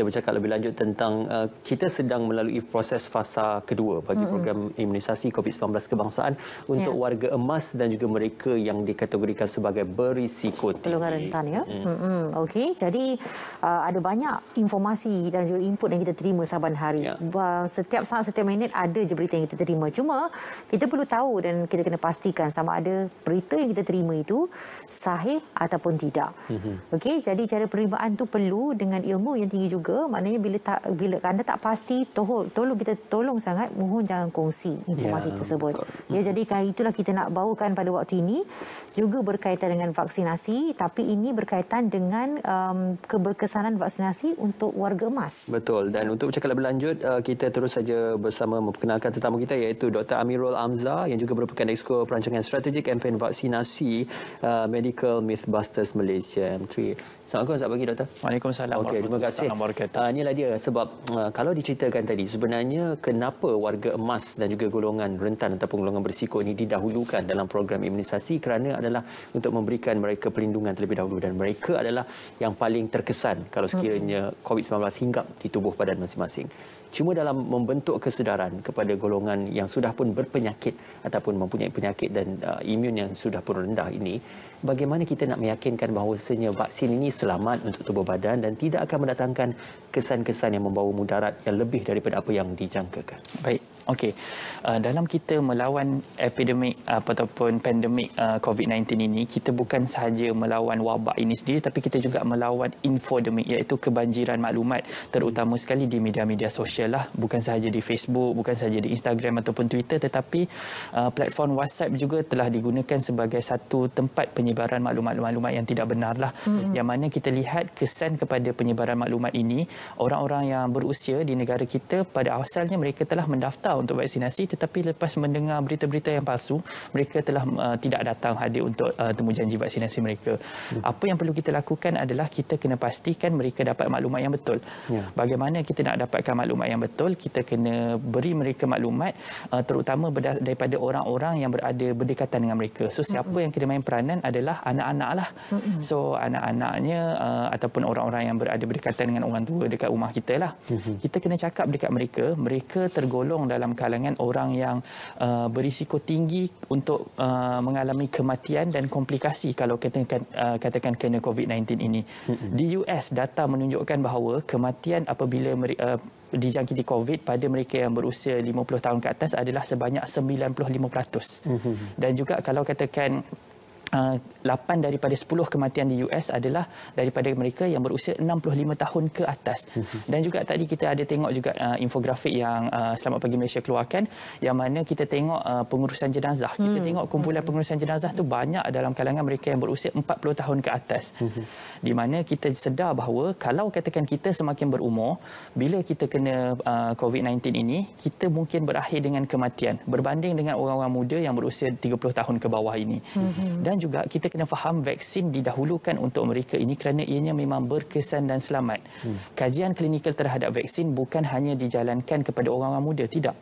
kita bercakap lebih lanjut tentang uh, kita sedang melalui proses fasa kedua bagi mm -hmm. program imunisasi COVID-19 kebangsaan untuk yeah. warga emas dan juga mereka yang dikategorikan sebagai berisiko tinggi. Keluarga rentan ya. Mm. Mm -hmm. Okey, jadi uh, ada banyak informasi dan juga input yang kita terima saban hari. Yeah. Uh, setiap saat setiap minit ada je berita yang kita terima. Cuma kita perlu tahu dan kita kena pastikan sama ada berita yang kita terima itu sahih ataupun tidak. Mm -hmm. Okey, jadi cara penerimaan tu perlu dengan ilmu yang tinggi juga juga maknanya bila tak bila anda tak pasti tohol, tolong kita tolong sangat mohon jangan kongsi informasi yeah. tersebut ya hmm. jadi itulah kita nak bawakan pada waktu ini juga berkaitan dengan vaksinasi tapi ini berkaitan dengan um, keberkesanan vaksinasi untuk warga emas betul dan untuk bercakap lebih lanjut uh, kita terus saja bersama memperkenalkan tetamu kita iaitu Dr. Amirul Amza yang juga merupakan Exco Perancangan Strategik Kampen Vaksinasi uh, Medical Mythbusters Malaysia M3 Assalamualaikum sahabat bagi doktor. Waalaikumsalam. Okey, terima kasih. Uh, ah, inilah dia sebab uh, kalau diceritakan tadi sebenarnya kenapa warga emas dan juga golongan rentan ataupun golongan berisiko ini didahulukan dalam program imunisasi kerana adalah untuk memberikan mereka perlindungan terlebih dahulu dan mereka adalah yang paling terkesan kalau hmm. sekiranya COVID-19 hinggap di tubuh badan masing-masing. Cuma dalam membentuk kesedaran kepada golongan yang sudah pun berpenyakit ataupun mempunyai penyakit dan uh, imun yang sudah pun rendah ini bagaimana kita nak meyakinkan bahawasanya vaksin ini selamat untuk tubuh badan dan tidak akan mendatangkan kesan-kesan yang membawa mudarat yang lebih daripada apa yang dijangkakan. Baik. Okey, uh, dalam kita melawan epidemik uh, ataupun pandemik uh, COVID-19 ini, kita bukan sahaja melawan wabak ini sendiri tapi kita juga melawan infodemik iaitu kebanjiran maklumat terutama sekali di media-media sosial lah. Bukan sahaja di Facebook, bukan sahaja di Instagram ataupun Twitter tetapi uh, platform WhatsApp juga telah digunakan sebagai satu tempat penyebaran maklumat-maklumat yang tidak benar lah. Mm-hmm. Yang mana kita lihat kesan kepada penyebaran maklumat ini, orang-orang yang berusia di negara kita pada asalnya mereka telah mendaftar untuk vaksinasi tetapi lepas mendengar berita-berita yang palsu mereka telah uh, tidak datang hadir untuk uh, temu janji vaksinasi mereka hmm. apa yang perlu kita lakukan adalah kita kena pastikan mereka dapat maklumat yang betul yeah. bagaimana kita nak dapatkan maklumat yang betul kita kena beri mereka maklumat uh, terutama daripada orang-orang yang berada berdekatan dengan mereka so siapa hmm. yang kena main peranan adalah anak-anak lah hmm. so anak-anaknya uh, ataupun orang-orang yang berada berdekatan dengan orang tua dekat rumah kita lah hmm. kita kena cakap dekat mereka mereka tergolong dalam dalam kalangan orang yang uh, berisiko tinggi untuk uh, mengalami kematian dan komplikasi kalau kita uh, katakan kena COVID-19 ini. Di US, data menunjukkan bahawa kematian apabila mereka uh, dijangkiti COVID pada mereka yang berusia 50 tahun ke atas adalah sebanyak 95%. Mm-hmm. Dan juga kalau katakan Ah, lapan uh, daripada sepuluh kematian di US adalah daripada mereka yang berusia 65 tahun ke atas. Mhm. Dan juga tadi kita ada tengok juga uh, infografik yang uh, Selamat Pagi Malaysia keluarkan yang mana kita tengok uh, pengurusan jenazah. Kita hmm. tengok kumpulan hmm. pengurusan jenazah tu banyak dalam kalangan mereka yang berusia 40 tahun ke atas. Mhm. Di mana kita sedar bahawa kalau katakan kita semakin berumur, bila kita kena uh, COVID-19 ini, kita mungkin berakhir dengan kematian berbanding dengan orang-orang muda yang berusia 30 tahun ke bawah ini. Mhm. Dan juga kita kena faham vaksin didahulukan untuk mereka ini kerana ianya memang berkesan dan selamat. Hmm. Kajian klinikal terhadap vaksin bukan hanya dijalankan kepada orang-orang muda, tidak.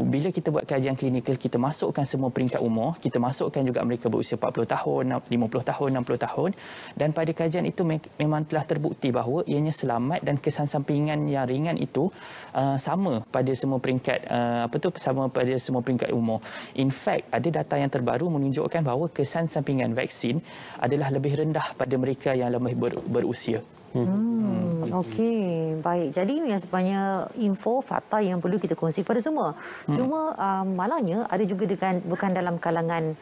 Bila kita buat kajian klinikal, kita masukkan semua peringkat umur, kita masukkan juga mereka berusia 40 tahun, 50 tahun, 60 tahun dan pada kajian itu memang telah terbukti bahawa ianya selamat dan kesan sampingan yang ringan itu uh, sama pada semua peringkat uh, apa tu sama pada semua peringkat umur. In fact, ada data yang terbaru menunjukkan bahawa kesan sampingan dengan vaksin adalah lebih rendah pada mereka yang lebih ber, berusia. Hmm. Hmm. Okey, baik. Jadi ini yang sebenarnya info fakta yang perlu kita kongsi kepada semua. Hmm. Cuma um, malangnya ada juga dengan bukan dalam kalangan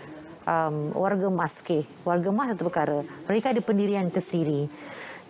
um, warga maskeh, warga mas satu perkara. Mereka ada pendirian tersendiri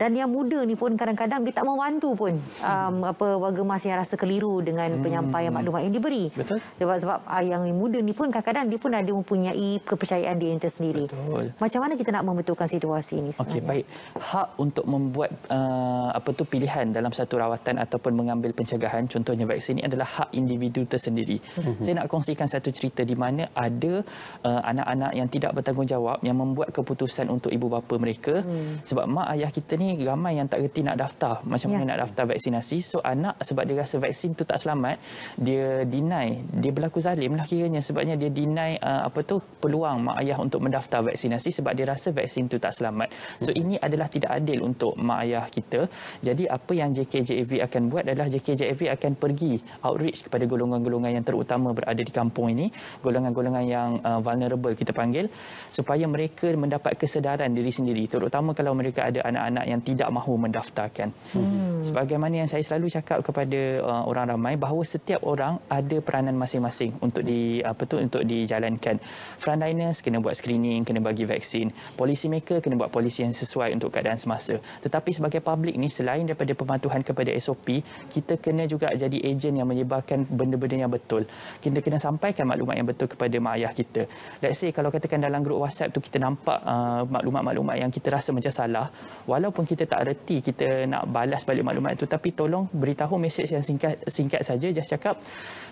dan yang muda ni pun kadang-kadang dia tak mau bantu pun um, apa warga mas yang rasa keliru dengan hmm. penyampaian maklumat yang diberi Betul. sebab sebab uh, yang muda ni pun kadang-kadang dia pun ada mempunyai kepercayaan dia yang tersendiri Betul. macam mana kita nak membetulkan situasi ini sebenarnya okay, baik hak untuk membuat uh, apa tu pilihan dalam satu rawatan ataupun mengambil pencegahan contohnya vaksin ini adalah hak individu tersendiri mm-hmm. saya nak kongsikan satu cerita di mana ada uh, anak-anak yang tidak bertanggungjawab yang membuat keputusan untuk ibu bapa mereka mm. sebab mak ayah kita ni ramai yang tak reti nak daftar macam ya. nak daftar vaksinasi so anak sebab dia rasa vaksin tu tak selamat dia deny dia berlaku zalim lah kiranya sebabnya dia deny uh, apa tu peluang mak ayah untuk mendaftar vaksinasi sebab dia rasa vaksin tu tak selamat so ini adalah tidak adil untuk mak ayah kita jadi apa yang JKJAV akan buat adalah JKJAV akan pergi outreach kepada golongan-golongan yang terutama berada di kampung ini golongan-golongan yang uh, vulnerable kita panggil supaya mereka mendapat kesedaran diri sendiri terutama kalau mereka ada anak-anak yang yang tidak mahu mendaftarkan. Hmm. Sebagaimana yang saya selalu cakap kepada uh, orang ramai bahawa setiap orang ada peranan masing-masing untuk di apa tu untuk dijalankan. Frontliners kena buat screening, kena bagi vaksin. Polisi maker kena buat polisi yang sesuai untuk keadaan semasa. Tetapi sebagai public ni selain daripada pematuhan kepada SOP, kita kena juga jadi ejen yang menyebarkan benda-benda yang betul. Kita kena sampaikan maklumat yang betul kepada mak ayah kita. Let's say kalau katakan dalam grup WhatsApp tu kita nampak uh, maklumat-maklumat yang kita rasa macam salah, walaupun kita tak reti kita nak balas balik maklumat itu tapi tolong beritahu mesej yang singkat singkat saja just cakap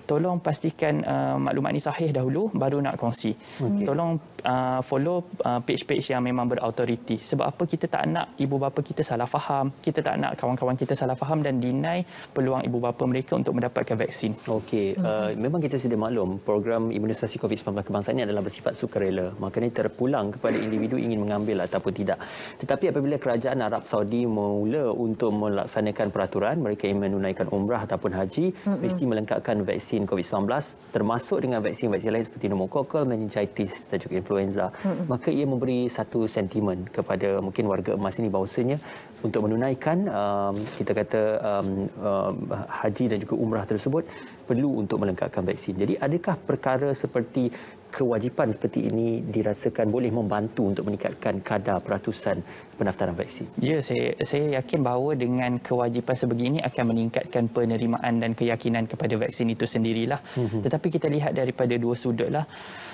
tolong pastikan uh, maklumat ini sahih dahulu baru nak kongsi okay. tolong uh, follow uh, page-page yang memang berautoriti sebab apa kita tak nak ibu bapa kita salah faham kita tak nak kawan-kawan kita salah faham dan deny peluang ibu bapa mereka untuk mendapatkan vaksin okey uh, hmm. memang kita sudah maklum program imunisasi covid-19 kebangsaan ini adalah bersifat sukarela makanya terpulang kepada individu ingin mengambil ataupun tidak tetapi apabila kerajaan Arab Arab Saudi mula untuk melaksanakan peraturan mereka yang menunaikan umrah ataupun haji mm-hmm. mesti melengkapkan vaksin COVID-19 termasuk dengan vaksin-vaksin lain seperti pneumococcal, meningitis dan juga influenza. Mm-hmm. Maka ia memberi satu sentimen kepada mungkin warga emas ini bahawasanya untuk menunaikan um, kita kata um, um, haji dan juga umrah tersebut perlu untuk melengkapkan vaksin. Jadi adakah perkara seperti kewajipan seperti ini dirasakan boleh membantu untuk meningkatkan kadar peratusan pendaftaran vaksin? Ya, saya, saya yakin bahawa dengan kewajipan sebegini akan meningkatkan penerimaan dan keyakinan kepada vaksin itu sendirilah. Mm-hmm. Tetapi kita lihat daripada dua sudut. lah.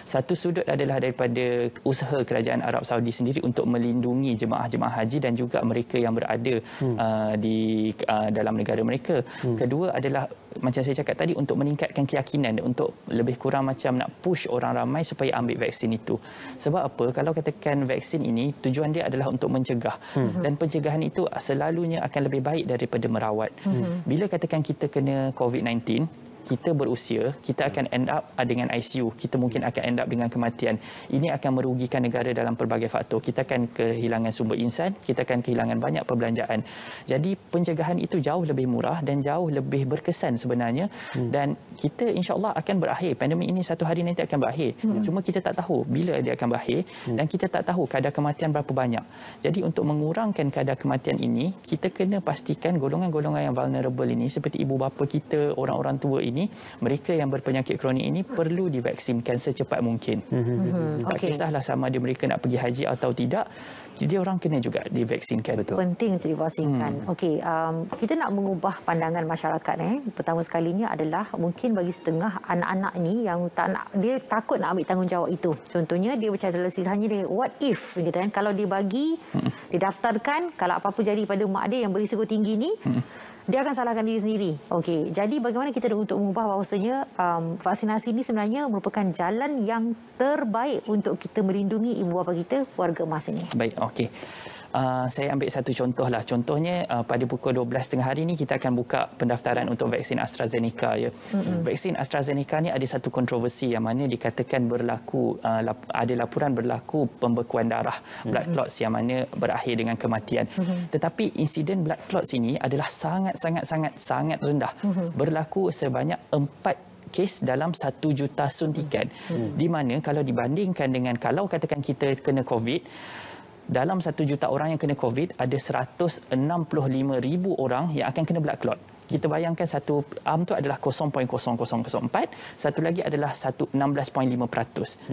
Satu sudut adalah daripada usaha kerajaan Arab Saudi sendiri untuk melindungi jemaah-jemaah haji dan juga mereka yang berada mm. uh, di uh, dalam negara mereka. Mm. Kedua adalah macam saya cakap tadi untuk meningkatkan keyakinan untuk lebih kurang macam nak push orang ramai supaya ambil vaksin itu. Sebab apa? Kalau katakan vaksin ini tujuan dia adalah untuk mencegah hmm. dan pencegahan itu selalunya akan lebih baik daripada merawat. Hmm. Bila katakan kita kena COVID-19, kita berusia, kita akan end up ah, dengan ICU, kita mungkin akan end up dengan kematian. Ini akan merugikan negara dalam pelbagai faktor. Kita akan kehilangan sumber insan, kita akan kehilangan banyak perbelanjaan. Jadi pencegahan itu jauh lebih murah dan jauh lebih berkesan sebenarnya hmm. dan kita insyaAllah akan berakhir. Pandemik ini satu hari nanti akan berakhir. Hmm. Cuma kita tak tahu bila dia akan berakhir hmm. dan kita tak tahu kadar kematian berapa banyak. Jadi untuk mengurangkan kadar kematian ini, kita kena pastikan golongan-golongan yang vulnerable ini seperti ibu bapa kita, orang-orang tua ini ini mereka yang berpenyakit kronik ini perlu divaksinkan secepat mungkin. Mm-hmm. Mhm. Tak kisahlah sama ada mereka nak pergi haji atau tidak. Jadi orang kena juga divaksinkan betul. Penting untuk divaksinkan. Hmm. Okey, um, kita nak mengubah pandangan masyarakat eh. Pertama sekali ni adalah mungkin bagi setengah anak-anak ni yang tak nak, dia takut nak ambil tanggungjawab itu. Contohnya dia macam dalam sidangnya dia what if gitu kan kalau dia bagi hmm. didaftarkan kalau apa-apa jadi pada mak dia yang berisiko tinggi ni hmm dia akan salahkan diri sendiri. Okey, jadi bagaimana kita untuk mengubah bahawasanya um, vaksinasi ini sebenarnya merupakan jalan yang terbaik untuk kita melindungi ibu bapa kita, warga emas ini. Baik, okey. Ah, saya ambil satu contoh lah. Contohnya uh, pada pukul 12.30 hari ini kita akan buka pendaftaran untuk vaksin AstraZeneca. Ya. Mm-hmm. Vaksin AstraZeneca ni ada satu kontroversi yang mana dikatakan berlaku uh, lap- ada laporan berlaku pembekuan darah mm-hmm. blood clots yang mana berakhir dengan kematian. Mm-hmm. Tetapi insiden blood clots ini adalah sangat sangat sangat sangat rendah. Mm-hmm. Berlaku sebanyak empat kes dalam satu juta suntikan. Hmm. Di mana kalau dibandingkan dengan kalau katakan kita kena COVID, dalam satu juta orang yang kena COVID, ada 165,000 orang yang akan kena blood clot kita bayangkan satu arm tu adalah 0.0004 satu lagi adalah 16.5%.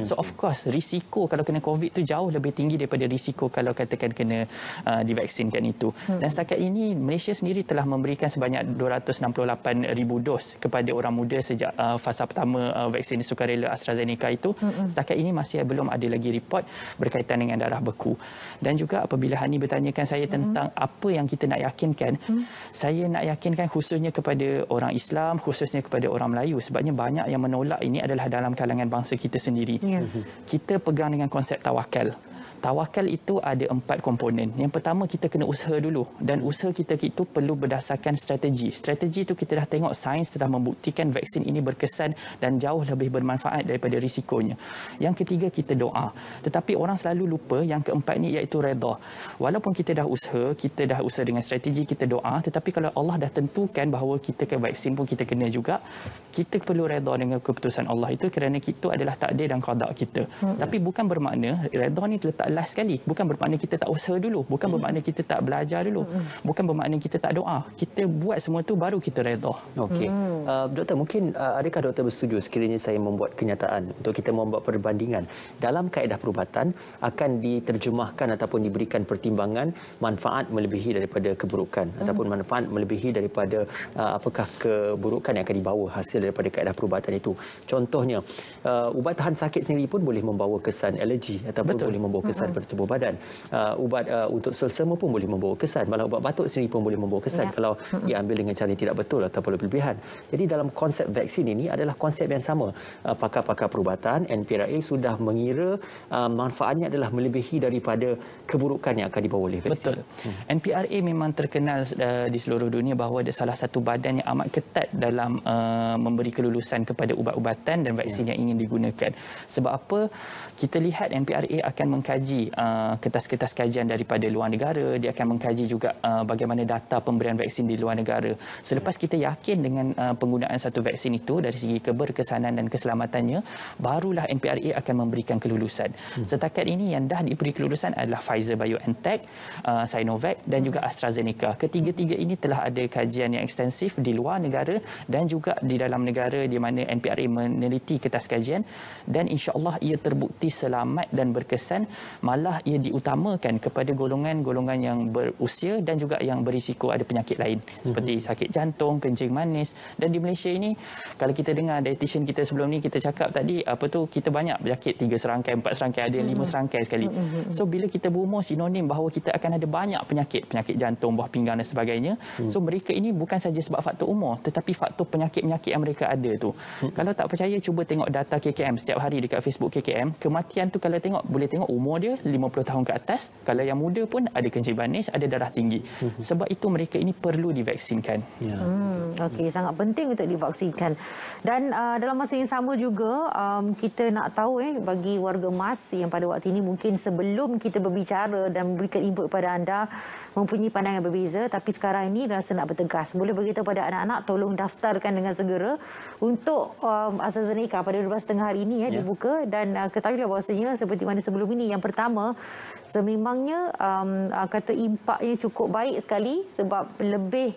So hmm. of course risiko kalau kena covid tu jauh lebih tinggi daripada risiko kalau katakan kena uh, divaksinkan itu. Hmm. Dan setakat ini Malaysia sendiri telah memberikan sebanyak 268,000 dos kepada orang muda sejak uh, fasa pertama uh, vaksin sukarela AstraZeneca itu. Setakat ini masih belum ada lagi report berkaitan dengan darah beku. Dan juga apabila Hani bertanyakan saya tentang apa yang kita nak yakinkan, hmm. saya nak yakinkan khususnya kepada orang Islam, khususnya kepada orang Melayu. Sebabnya banyak yang menolak ini adalah dalam kalangan bangsa kita sendiri. Yeah. Kita pegang dengan konsep tawakal. Tawakal itu ada empat komponen. Yang pertama kita kena usaha dulu dan usaha kita itu perlu berdasarkan strategi. Strategi itu kita dah tengok sains telah membuktikan vaksin ini berkesan dan jauh lebih bermanfaat daripada risikonya. Yang ketiga kita doa. Tetapi orang selalu lupa yang keempat ni iaitu redha. Walaupun kita dah usaha, kita dah usaha dengan strategi, kita doa, tetapi kalau Allah dah tentukan bahawa kita ke vaksin pun kita kena juga, kita perlu redha dengan keputusan Allah itu kerana itu adalah takdir dan qada kita. Hmm. Tapi bukan bermakna redha ni terletak last sekali bukan bermakna kita tak usaha dulu bukan hmm. bermakna kita tak belajar dulu hmm. bukan bermakna kita tak doa kita buat semua tu baru kita redha okey hmm. uh, doktor mungkin uh, adakah doktor bersetuju sekiranya saya membuat kenyataan untuk kita membuat perbandingan dalam kaedah perubatan akan diterjemahkan ataupun diberikan pertimbangan manfaat melebihi daripada keburukan hmm. ataupun manfaat melebihi daripada uh, apakah keburukan yang akan dibawa hasil daripada kaedah perubatan itu contohnya uh, ubat tahan sakit sendiri pun boleh membawa kesan alergi ataupun Betul. boleh membawa kesan kesan pada hmm. tubuh badan. Uh, ubat uh, untuk selsema pun boleh membawa kesan. Malah ubat batuk sendiri pun boleh membawa kesan ya. kalau hmm. diambil dengan cara yang tidak betul atau lebih-lebihan. Jadi dalam konsep vaksin ini adalah konsep yang sama. Uh, pakar-pakar perubatan NPRA sudah mengira uh, manfaatnya adalah melebihi daripada keburukan yang akan dibawa oleh vaksin. Betul. Hmm. NPRI memang terkenal uh, di seluruh dunia bahawa dia salah satu badan yang amat ketat dalam uh, memberi kelulusan kepada ubat-ubatan dan vaksin ya. yang ingin digunakan. Sebab apa? Kita lihat NPRA akan mengkaji mengkaji uh, kertas-kertas kajian daripada luar negara. Dia akan mengkaji juga uh, bagaimana data pemberian vaksin di luar negara. Selepas kita yakin dengan uh, penggunaan satu vaksin itu dari segi keberkesanan dan keselamatannya, barulah NPRA akan memberikan kelulusan. Hmm. Setakat ini yang dah diberi kelulusan adalah Pfizer BioNTech, Sinovac dan juga AstraZeneca. Ketiga-tiga ini telah ada kajian yang ekstensif di luar negara dan juga di dalam negara di mana NPRA meneliti kertas kajian dan insyaallah ia terbukti selamat dan berkesan malah ia diutamakan kepada golongan-golongan yang berusia dan juga yang berisiko ada penyakit lain mhm. seperti sakit jantung, kencing manis dan di Malaysia ini kalau kita dengar dietitian kita sebelum ni kita cakap tadi apa tu kita banyak penyakit tiga serangkai, empat serangkai, ada yang lima mhm. serangkai sekali. Mhm, so bila kita berumur sinonim bahawa kita akan ada banyak penyakit, penyakit jantung, buah pinggang dan sebagainya. So mereka ini bukan saja sebab faktor umur tetapi faktor penyakit-penyakit yang mereka ada tu. Kalau tak percaya cuba tengok data KKM setiap hari dekat Facebook KKM, kematian tu kalau tengok boleh tengok umur dia 50 tahun ke atas, kalau yang muda pun ada kencing manis, ada darah tinggi. Hmm. Sebab itu mereka ini perlu divaksinkan. Ya. Hmm, Okey, sangat penting untuk divaksinkan. Dan uh, dalam masa yang sama juga, um, kita nak tahu eh bagi warga emas yang pada waktu ini mungkin sebelum kita berbicara dan memberikan input kepada anda, mempunyai pandangan berbeza tapi sekarang ini rasa nak bertegas. Boleh beritahu pada anak-anak, tolong daftarkan dengan segera untuk um, AstraZeneca pada 12.30 hari ini eh, ya. dibuka dan uh, ketahui bahawasanya seperti mana sebelum ini yang pertama pertama sememangnya um, uh, kata impaknya cukup baik sekali sebab lebih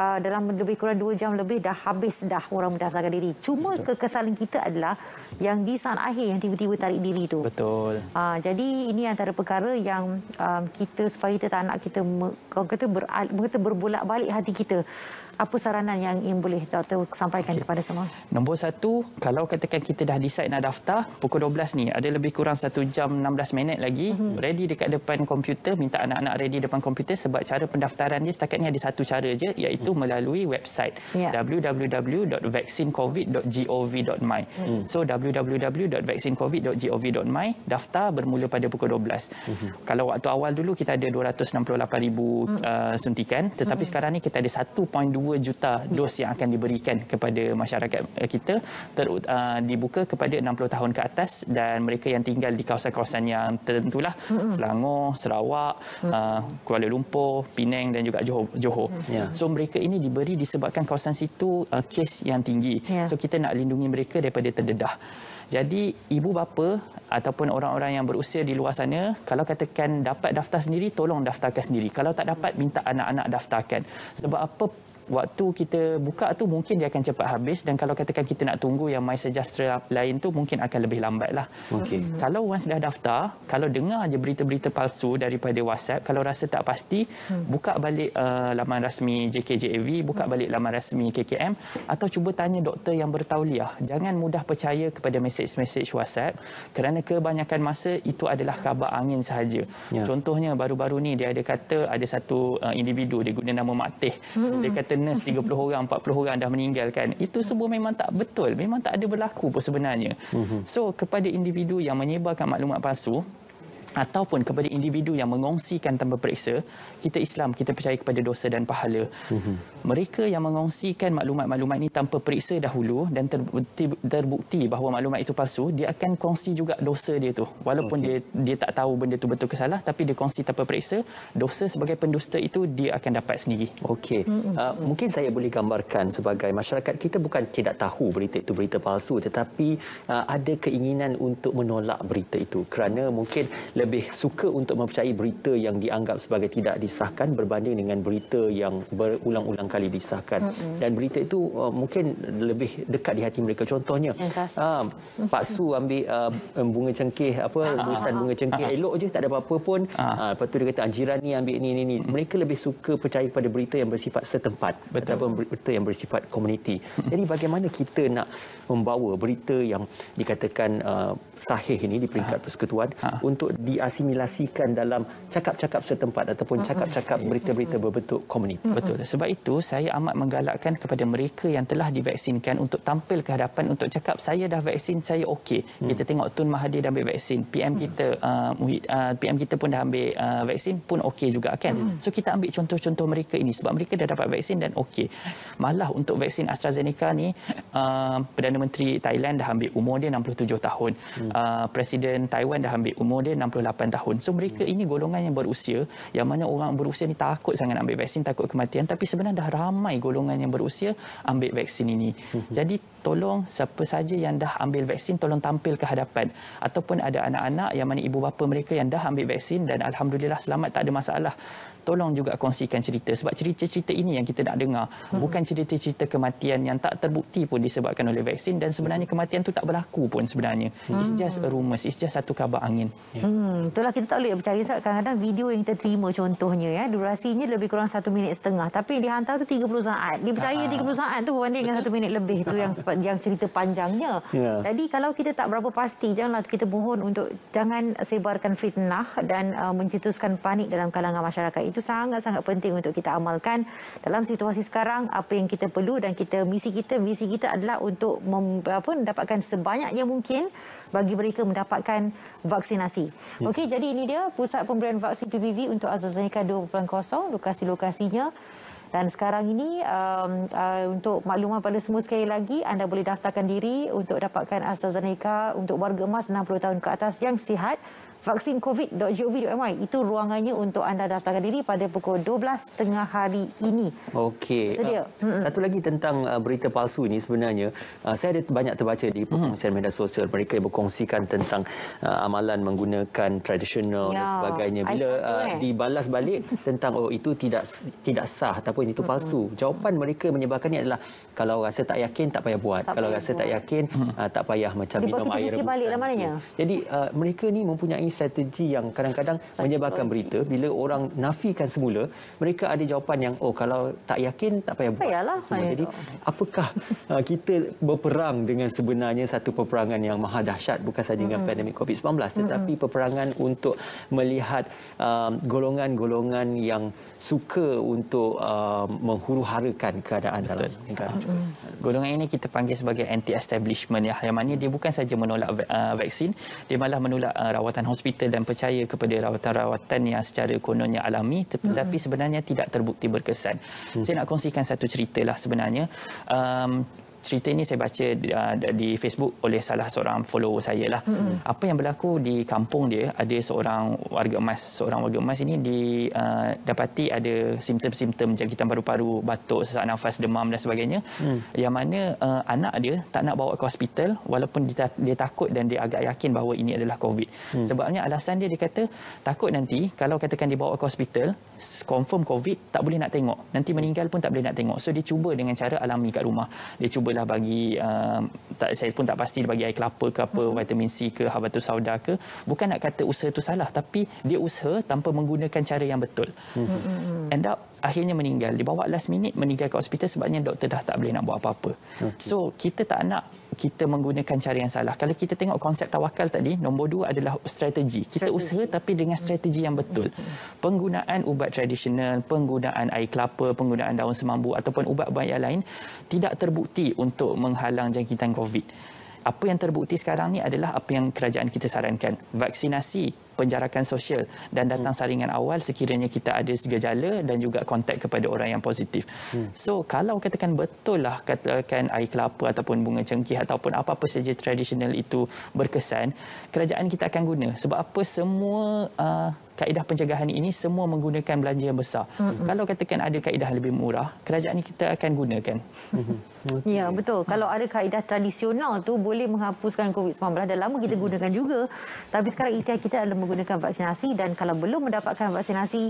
uh, dalam lebih kurang 2 jam lebih dah habis dah orang mendaftarkan diri. Cuma Betul. kekesalan kita adalah yang di saat akhir yang tiba-tiba tarik diri itu. Betul. Uh, jadi ini antara perkara yang um, kita supaya kita tak nak kita kata ber, berbulat-balik hati kita apa saranan yang ingin boleh doktor sampaikan okay. kepada semua? Nombor satu, kalau katakan kita dah decide nak daftar, pukul 12 ni ada lebih kurang 1 jam 16 minit lagi, mm-hmm. ready dekat depan komputer, minta anak-anak ready depan komputer sebab cara pendaftaran dia setakat ni ada satu cara je iaitu mm-hmm. melalui website yeah. www.vaccinecovid.gov.my. Mm-hmm. So www.vaccinecovid.gov.my daftar bermula pada pukul 12. Mm-hmm. Kalau waktu awal dulu kita ada 268,000 mm-hmm. uh, suntikan, tetapi mm-hmm. sekarang ni kita ada 1.2 2 juta dos yang akan diberikan kepada masyarakat eh, kita ter, uh, dibuka kepada 60 tahun ke atas dan mereka yang tinggal di kawasan-kawasan yang tertentulah Selangor, Sarawak, uh, Kuala Lumpur, Penang dan juga Johor. Johor. Yeah. So mereka ini diberi disebabkan kawasan situ uh, kes yang tinggi. Yeah. So kita nak lindungi mereka daripada terdedah. Jadi ibu bapa ataupun orang-orang yang berusia di luar sana kalau katakan dapat daftar sendiri tolong daftarkan sendiri. Kalau tak dapat minta anak-anak daftarkan. Sebab apa waktu kita buka tu mungkin dia akan cepat habis dan kalau katakan kita nak tunggu yang My Sejahtera lain tu mungkin akan lebih lambat lah. Okay. Mm -hmm. Kalau once dah daftar, kalau dengar je berita-berita palsu daripada WhatsApp, kalau rasa tak pasti, mm -hmm. buka balik uh, laman rasmi JKJAV, buka mm -hmm. balik laman rasmi KKM atau cuba tanya doktor yang bertauliah. Jangan mudah percaya kepada mesej-mesej WhatsApp kerana kebanyakan masa itu adalah kabar angin sahaja. Yeah. Contohnya baru-baru ni dia ada kata ada satu uh, individu, dia guna nama Mak Teh. Mm -hmm. Dia kata illness 30 orang, 40 orang dah meninggalkan. Itu semua memang tak betul. Memang tak ada berlaku pun sebenarnya. Mhm. So, kepada individu yang menyebarkan maklumat palsu, ataupun kepada individu yang mengongsikan tanpa periksa, kita Islam, kita percaya kepada dosa dan pahala. Mhm. Mereka yang mengongsikan maklumat-maklumat ini tanpa periksa dahulu dan terbukti, terbukti bahawa maklumat itu palsu, dia akan kongsi juga dosa dia tu. Walaupun okay. dia dia tak tahu benda itu betul ke salah, tapi dia kongsi tanpa periksa, dosa sebagai pendusta itu dia akan dapat sendiri. Okey. Uh, mungkin saya boleh gambarkan sebagai masyarakat, kita bukan tidak tahu berita itu berita palsu, tetapi uh, ada keinginan untuk menolak berita itu kerana mungkin lebih suka untuk mempercayai berita yang dianggap sebagai tidak disahkan berbanding dengan berita yang berulang-ulang kali disahkan. Mm -hmm. Dan berita itu uh, mungkin lebih dekat di hati mereka. Contohnya, uh, Pak Su ambil uh, bunga cengkeh, apa, ah, ah, urusan bunga cengkeh elok je, tak ada apa-apa pun. Uh, lepas tu dia kata, jiran ni ambil ni ni ni. Mm. Mereka lebih suka percaya pada berita yang bersifat setempat. Betul. Ataupun berita yang bersifat komuniti. Jadi bagaimana kita nak membawa berita yang dikatakan uh, sahih ini di peringkat persekutuan untuk di diasimilasikan dalam cakap-cakap setempat ataupun ah, cakap-cakap ah. berita-berita berbentuk komuniti. Betul. Sebab itu saya amat menggalakkan kepada mereka yang telah divaksinkan untuk tampil ke hadapan untuk cakap saya dah vaksin, saya okey. Hmm. Kita tengok Tun Mahathir dah ambil vaksin, PM hmm. kita uh, uh, PM kita pun dah ambil uh, vaksin pun okey juga kan. Hmm. So kita ambil contoh-contoh mereka ini sebab mereka dah dapat vaksin dan okey. Malah untuk vaksin AstraZeneca ni uh, Perdana Menteri Thailand dah ambil umur dia 67 tahun. Hmm. Uh, Presiden Taiwan dah ambil umur dia 60 8 tahun. So mereka hmm. ini golongan yang berusia yang mana orang berusia ni takut sangat ambil vaksin, takut kematian tapi sebenarnya dah ramai golongan yang berusia ambil vaksin ini. Hmm. Jadi tolong siapa saja yang dah ambil vaksin tolong tampil ke hadapan ataupun ada anak-anak yang mana ibu bapa mereka yang dah ambil vaksin dan alhamdulillah selamat tak ada masalah tolong juga kongsikan cerita sebab cerita-cerita ini yang kita nak dengar hmm. bukan cerita-cerita kematian yang tak terbukti pun disebabkan oleh vaksin dan sebenarnya kematian tu tak berlaku pun sebenarnya it's hmm. just a rumors it's just satu kabar angin hmm itulah kita tak boleh percaya sebab kadang-kadang video yang kita terima contohnya ya durasinya lebih kurang satu minit setengah tapi yang dihantar tu 30 saat dia percaya 30 ah. saat tu berbanding dengan satu minit lebih tu yang yang cerita panjangnya. Yeah. Tadi kalau kita tak berapa pasti, janganlah kita mohon untuk jangan sebarkan fitnah dan uh, mencetuskan panik dalam kalangan masyarakat. Itu sangat-sangat penting untuk kita amalkan dalam situasi sekarang apa yang kita perlu dan kita misi kita misi kita adalah untuk mem, apa, mendapatkan sebanyak yang mungkin bagi mereka mendapatkan vaksinasi. Yeah. Okey, jadi ini dia pusat pemberian vaksin PPV untuk AstraZeneca 2.0 lokasi-lokasinya. Dan sekarang ini um, uh, untuk makluman pada semua sekali lagi anda boleh daftarkan diri untuk dapatkan AstraZeneca untuk warga emas 60 tahun ke atas yang sihat vaksincovid.gov.my itu ruangannya untuk anda daftarkan diri pada pukul 12 tengah hari ini. Okey. Sedia. Uh, ah, hmm. Satu lagi tentang uh, berita palsu ini sebenarnya uh, saya ada banyak terbaca di perkongsian hmm. media sosial mereka yang berkongsikan tentang uh, amalan menggunakan tradisional ya. dan sebagainya bila uh, dibalas balik tentang oh itu tidak tidak sah ataupun itu hmm. palsu. Jawapan mereka menyebabkannya adalah kalau rasa tak yakin tak payah buat. Tak kalau payah rasa buat. tak yakin hmm. uh, tak payah macam Dibuat minum air. Dibuat kita fikir baliklah Jadi uh, mereka ni mempunyai strategi yang kadang-kadang menyebarkan berita bila orang nafikan semula mereka ada jawapan yang oh kalau tak yakin tak payah buat Payalah, jadi apakah uh, kita berperang dengan sebenarnya satu peperangan yang maha dahsyat bukan sahaja dengan pandemik COVID-19 tetapi mm peperangan untuk melihat um, golongan-golongan um, yang suka untuk uh, menghuruharakan keadaan Betul. dalam negara. Juga. Ah. Hmm. Golongan ini kita panggil sebagai anti-establishment ya. Yang maknanya dia bukan saja menolak uh, vaksin, dia malah menolak uh, rawatan hospital dan percaya kepada rawatan-rawatan yang secara kononnya alami tetapi hmm. sebenarnya tidak terbukti berkesan. Hmm. Saya nak kongsikan satu ceritalah sebenarnya. Um, cerita ini saya baca uh, di Facebook oleh salah seorang follower saya lah. Mm-hmm. Apa yang berlaku di kampung dia ada seorang warga emas, seorang warga emas ini didapati uh, ada simptom-simptom jangkitan paru-paru, batuk, sesak nafas, demam dan sebagainya. Mm. Yang mana uh, anak dia tak nak bawa ke hospital walaupun dia, dia takut dan dia agak yakin bahawa ini adalah COVID. Mm. Sebabnya alasan dia dia kata takut nanti kalau katakan dibawa ke hospital confirm COVID, tak boleh nak tengok. Nanti meninggal pun tak boleh nak tengok. So dia cuba dengan cara alami kat rumah. Dia cubalah bagi, uh, tak, saya pun tak pasti dia bagi air kelapa ke apa, hmm. vitamin C ke, habatus sauda ke. Bukan nak kata usaha tu salah, tapi dia usaha tanpa menggunakan cara yang betul. Hmm. End up, akhirnya meninggal. Dia bawa last minute meninggal ke hospital sebabnya doktor dah tak boleh nak buat apa-apa. Okay. So kita tak nak kita menggunakan cara yang salah. Kalau kita tengok konsep tawakal tadi, nombor dua adalah strategi. Kita strategi. usaha tapi dengan strategi yang betul. Penggunaan ubat tradisional, penggunaan air kelapa, penggunaan daun semambu ataupun ubat-ubat yang lain tidak terbukti untuk menghalang jangkitan COVID apa yang terbukti sekarang ni adalah apa yang kerajaan kita sarankan vaksinasi penjarakan sosial dan datang hmm. saringan awal sekiranya kita ada segejala dan juga kontak kepada orang yang positif. Hmm. So kalau katakan betul lah katakan air kelapa ataupun bunga cengkih ataupun apa-apa saja tradisional itu berkesan, kerajaan kita akan guna sebab apa semua uh, kaedah pencegahan ini semua menggunakan belanja yang besar. Mm -hmm. Kalau katakan ada kaedah lebih murah, kerajaan ini kita akan gunakan. Mm-hmm. okay. Ya, betul. Hmm. Kalau ada kaedah tradisional tu boleh menghapuskan COVID-19. Dah lama kita mm-hmm. gunakan hmm. juga. Tapi sekarang ikhtiar kita adalah menggunakan vaksinasi dan kalau belum mendapatkan vaksinasi,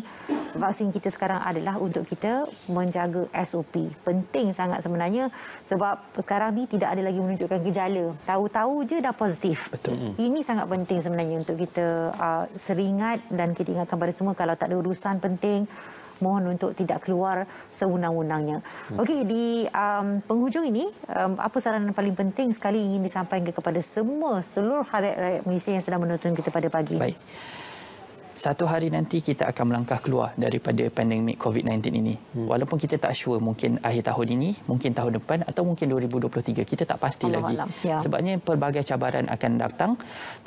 vaksin kita sekarang adalah untuk kita menjaga SOP. Penting sangat sebenarnya sebab sekarang ni tidak ada lagi menunjukkan gejala. Tahu-tahu je dah positif. Betul. Ini sangat penting sebenarnya untuk kita uh, seringat dan kita kita ingatkan pada semua kalau tak ada urusan penting mohon untuk tidak keluar sewenang-wenangnya. Hmm. Okey di um, penghujung ini um, apa saranan paling penting sekali ingin disampaikan kepada semua seluruh rakyat-rakyat Malaysia yang sedang menonton kita pada pagi Baik satu hari nanti kita akan melangkah keluar daripada pandemik COVID-19 ini. Hmm. Walaupun kita tak sure mungkin akhir tahun ini, mungkin tahun depan atau mungkin 2023. Kita tak pasti Allah lagi. Ya. Sebabnya pelbagai cabaran akan datang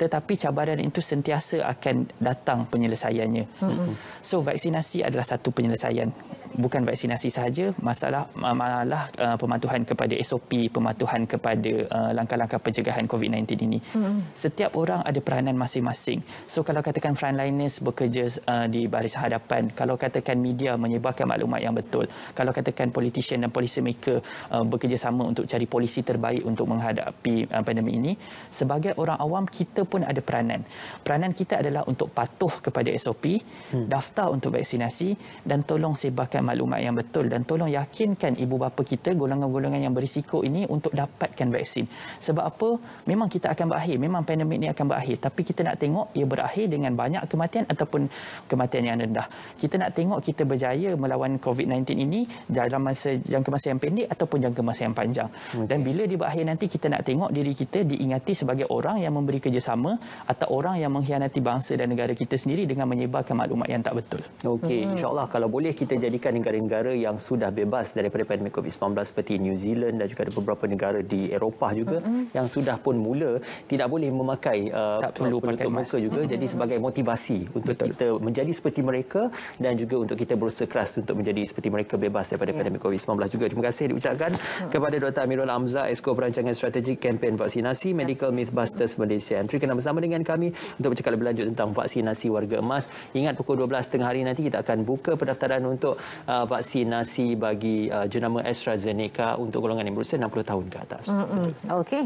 tetapi cabaran itu sentiasa akan datang penyelesaiannya. Hmm. So vaksinasi adalah satu penyelesaian. Bukan vaksinasi sahaja, masalah malah uh, pematuhan kepada SOP, pematuhan kepada uh, langkah-langkah pencegahan COVID-19 ini. Hmm. Setiap orang ada peranan masing-masing. So kalau katakan frontliners polis bekerja uh, di baris hadapan kalau katakan media menyebarkan maklumat yang betul kalau katakan politician dan polisi mereka uh, sama untuk cari polisi terbaik untuk menghadapi uh, pandemik ini sebagai orang awam kita pun ada peranan peranan kita adalah untuk patuh kepada SOP hmm. daftar untuk vaksinasi dan tolong sebarkan maklumat yang betul dan tolong yakinkan ibu bapa kita golongan-golongan yang berisiko ini untuk dapatkan vaksin sebab apa memang kita akan berakhir memang pandemik ini akan berakhir tapi kita nak tengok ia berakhir dengan banyak kematian ataupun kematian yang rendah. Kita nak tengok kita berjaya melawan COVID-19 ini dalam masa jangka masa yang pendek ataupun jangka masa yang panjang. Okay. Dan bila di berakhir nanti kita nak tengok diri kita diingati sebagai orang yang memberi kerjasama atau orang yang mengkhianati bangsa dan negara kita sendiri dengan menyebarkan maklumat yang tak betul. Okey, hmm. insyaAllah kalau boleh kita jadikan negara-negara yang sudah bebas daripada pandemik COVID-19 seperti New Zealand dan juga ada beberapa negara di Eropah juga hmm. yang sudah pun mula tidak boleh memakai uh, tak perlu penutup muka juga hmm. jadi sebagai motivasi untuk Betul. kita menjadi seperti mereka dan juga untuk kita berusaha keras untuk menjadi seperti mereka bebas daripada ya. pandemik COVID-19 juga. Terima kasih diucapkan ya. kepada Dr. Amirul Amza, Esko Perancangan Strategik Kempen Vaksinasi Medical ya. Mythbusters Malaysia. Terima kasih bersama dengan kami untuk bercakap lebih lanjut tentang vaksinasi warga emas. Ingat pukul 12 tengah hari nanti kita akan buka pendaftaran untuk uh, vaksinasi bagi uh, jenama AstraZeneca untuk golongan yang berusia 60 tahun ke atas. Mm-hmm. Okey.